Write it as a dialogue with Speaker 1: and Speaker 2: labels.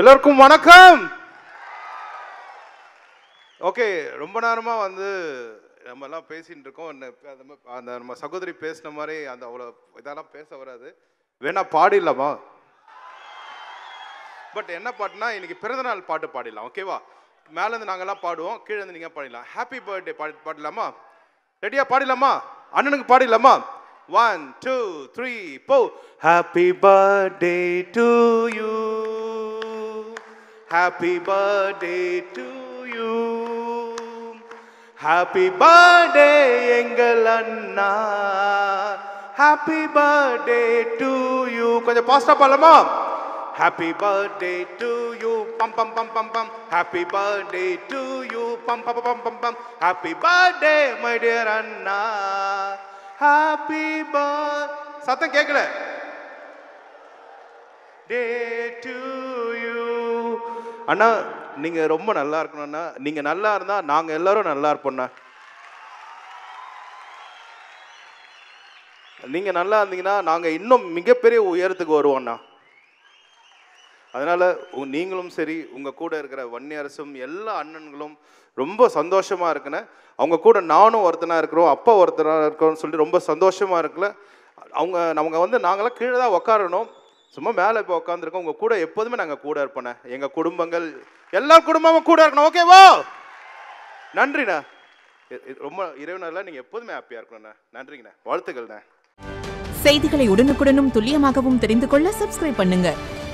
Speaker 1: எல்லோருக்கும் வணக்கம் ஓகே ரொம்ப நேரமாக வந்து நம்ம எல்லாம் பேசிகிட்டு இருக்கோம் அந்த நம்ம சகோதரி பேசின மாதிரி அந்த அவ்வளோ இதெல்லாம் பேச வராது வேணா பாடிடலாமா பட் என்ன பாட்டுனா இன்னைக்கு பிறந்தநாள் பாட்டு பாடிடலாம் ஓகேவா மேலேருந்து நாங்கள்லாம் பாடுவோம் கீழே இருந்து நீங்கள் பாடிடலாம் ஹாப்பி பர்த்டே பாடி பாடலாமா ரெடியாக பாடிடலாமா அண்ணனுக்கு பாடிடலாமா one two three go happy birthday to you Happy birthday to you. Happy birthday எங்கள் அண்ணா ஹாப்பி பர்த்டே டு யூ கொஞ்சம் பாஸ்டா பாடலாமா ஹாப்பி பர்த்டே டு யூ பம் பம் பம் பம் பம் ஹாப்பி பர்த்டே டு யூ பம் பம் பம் பம் பம் ஹாப்பி பர்த்டே மை டியர் அண்ணா ஹாப்பி பர்த் சத்தம் கேட்கல டே டு அண்ணா நீங்கள் ரொம்ப நல்லா இருக்கணும்னா நீங்கள் நல்லா இருந்தால் நாங்கள் எல்லாரும் நல்லா இருப்போம்ண்ணா நீங்கள் நல்லா இருந்தீங்கன்னா நாங்கள் இன்னும் மிகப்பெரிய உயரத்துக்கு வருவோம்ண்ணா அதனால் நீங்களும் சரி உங்கள் கூட இருக்கிற வன்னியரசும் எல்லா அண்ணன்களும் ரொம்ப சந்தோஷமாக இருக்குன அவங்க கூட நானும் ஒருத்தனா இருக்கிறோம் அப்பா ஒருத்தனாக இருக்கிறோம்னு சொல்லி ரொம்ப சந்தோஷமாக இருக்குல்ல அவங்க அவங்க வந்து நாங்களாம் கீழே தான் உக்காரணும் சும்மா மேலே இப்போ உட்காந்துருக்கோம் உங்கள் கூட எப்போதுமே நாங்கள் கூட இருப்போண்ணே எங்கள் குடும்பங்கள் எல்லா குடும்பமும் கூட இருக்கணும் ஓகேவா நன்றிண்ணா ரொம்ப இறைவனெல்லாம் நீங்கள் எப்போதுமே ஹாப்பியாக இருக்கணும்ண்ணா நன்றிங்கண்ணா வாழ்த்துக்கள்ண்ணே செய்திகளை உடனுக்குடனும் துல்லியமாகவும் தெரிந்து கொள்ள சப்ஸ்கிரைப் பண்ணுங்கள்